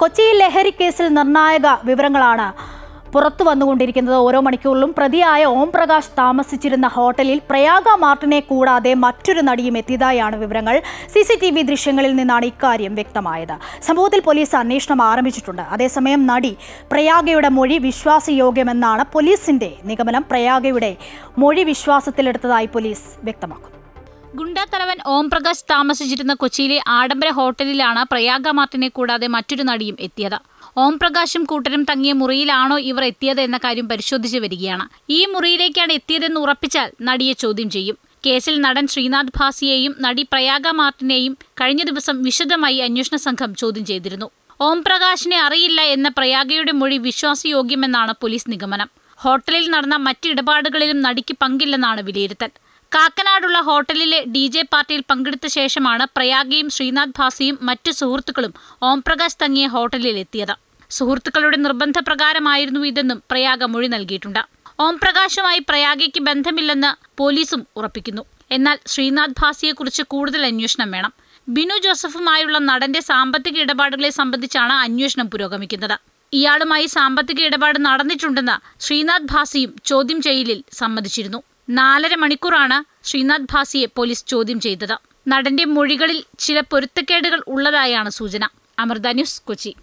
കൊച്ചി ലഹരി കേസിൽ നിർണായക വിവരങ്ങളാണ് പുറത്തു വന്നുകൊണ്ടിരിക്കുന്നത് ഓരോ മണിക്കൂറിലും പ്രതിയായ ഓം പ്രകാശ് താമസിച്ചിരുന്ന ഹോട്ടലിൽ പ്രയാഗ മാർട്ടിനെ കൂടാതെ മറ്റൊരു നടിയും എത്തിയതായാണ് വിവരങ്ങൾ സി സി ടി വി ദൃശ്യങ്ങളിൽ നിന്നാണ് ഇക്കാര്യം വ്യക്തമായത് സംഭവത്തിൽ പോലീസ് അന്വേഷണം ആരംഭിച്ചിട്ടുണ്ട് അതേസമയം നടി പ്രയാഗയുടെ മൊഴി വിശ്വാസയോഗ്യമെന്നാണ് പോലീസിന്റെ നിഗമനം പ്രയാഗയുടെ മൊഴി വിശ്വാസത്തിലെടുത്തതായി പോലീസ് വ്യക്തമാക്കുന്നു ഗുണ്ടാത്തലവൻ ഓംപ്രകാശ് താമസിച്ചിരുന്ന കൊച്ചിയിലെ ആഡംബര ഹോട്ടലിലാണ് പ്രയാഗ മാർട്ടിനെ കൂടാതെ മറ്റൊരു നടിയും എത്തിയത് ഓംപ്രകാശും കൂട്ടരും തങ്ങിയ മുറിയിലാണോ ഇവർ എത്തിയത് എന്ന കാര്യം പരിശോധിച്ചു വരികയാണ് ഈ മുറിയിലേക്കാണ് എത്തിയതെന്ന് ഉറപ്പിച്ചാൽ നടിയെ ചോദ്യം ചെയ്യും കേസിൽ നടൻ ശ്രീനാഥ് ഭാസിയെയും നടി പ്രയാഗ മാർട്ടിനെയും കഴിഞ്ഞ ദിവസം വിശദമായി അന്വേഷണ സംഘം ചോദ്യം ചെയ്തിരുന്നു ഓംപ്രകാശിനെ അറിയില്ല എന്ന പ്രയാഗയുടെ മൊഴി വിശ്വാസയോഗ്യമെന്നാണ് പോലീസ് നിഗമനം ഹോട്ടലിൽ നടന്ന മറ്റിടപാടുകളിലും നടിക്ക് പങ്കില്ലെന്നാണ് വിലയിരുത്തൽ കാക്കനാടുള്ള ഹോട്ടലിലെ ഡി ജെ പാർട്ടിയിൽ പങ്കെടുത്ത ശേഷമാണ് പ്രയാഗിയും ശ്രീനാഥ് ഭാസിയും മറ്റു സുഹൃത്തുക്കളും ഓംപ്രകാശ് തങ്ങിയ ഹോട്ടലിലെത്തിയത് സുഹൃത്തുക്കളുടെ നിർബന്ധപ്രകാരമായിരുന്നു ഇതെന്നും പ്രയാഗ മൊഴി നൽകിയിട്ടുണ്ട് ഓംപ്രകാശുമായി പ്രയാഗയ്ക്ക് ബന്ധമില്ലെന്ന് പോലീസും ഉറപ്പിക്കുന്നു എന്നാൽ ശ്രീനാഥ് ഭാസിയെക്കുറിച്ച് കൂടുതൽ അന്വേഷണം വേണം ബിനു ജോസഫുമായുള്ള നടന്റെ സാമ്പത്തിക ഇടപാടുകളെ സംബന്ധിച്ചാണ് അന്വേഷണം പുരോഗമിക്കുന്നത് ഇയാളുമായി സാമ്പത്തിക ഇടപാട് നടന്നിട്ടുണ്ടെന്ന് ശ്രീനാഥ് ഭാസിയും ചോദ്യം ചെയ്യലിൽ സമ്മതിച്ചിരുന്നു നാലര മണിക്കൂറാണ് ശ്രീനാഥ് ഭാസിയെ പോലീസ് ചോദ്യം ചെയ്തത് നടന്റെ മൊഴികളിൽ ചില പൊരുത്തക്കേടുകൾ ഉള്ളതായാണ് സൂചന അമൃത ന്യൂസ് കൊച്ചി